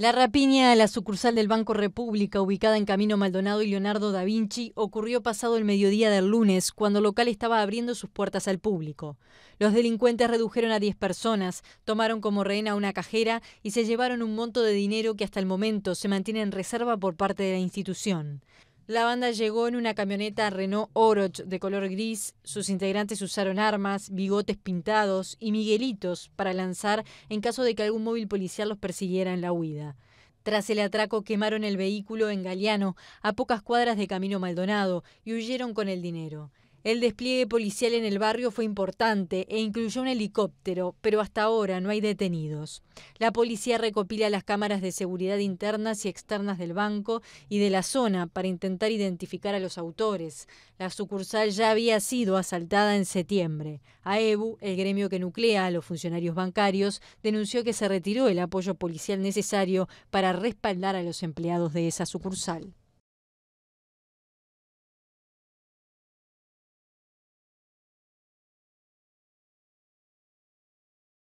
La rapiña a la sucursal del Banco República, ubicada en Camino Maldonado y Leonardo da Vinci, ocurrió pasado el mediodía del lunes, cuando local estaba abriendo sus puertas al público. Los delincuentes redujeron a 10 personas, tomaron como rehén a una cajera y se llevaron un monto de dinero que hasta el momento se mantiene en reserva por parte de la institución. La banda llegó en una camioneta Renault Oroch de color gris. Sus integrantes usaron armas, bigotes pintados y miguelitos para lanzar en caso de que algún móvil policial los persiguiera en la huida. Tras el atraco quemaron el vehículo en Galeano, a pocas cuadras de Camino Maldonado, y huyeron con el dinero. El despliegue policial en el barrio fue importante e incluyó un helicóptero, pero hasta ahora no hay detenidos. La policía recopila las cámaras de seguridad internas y externas del banco y de la zona para intentar identificar a los autores. La sucursal ya había sido asaltada en septiembre. AEBU, el gremio que nuclea a los funcionarios bancarios, denunció que se retiró el apoyo policial necesario para respaldar a los empleados de esa sucursal.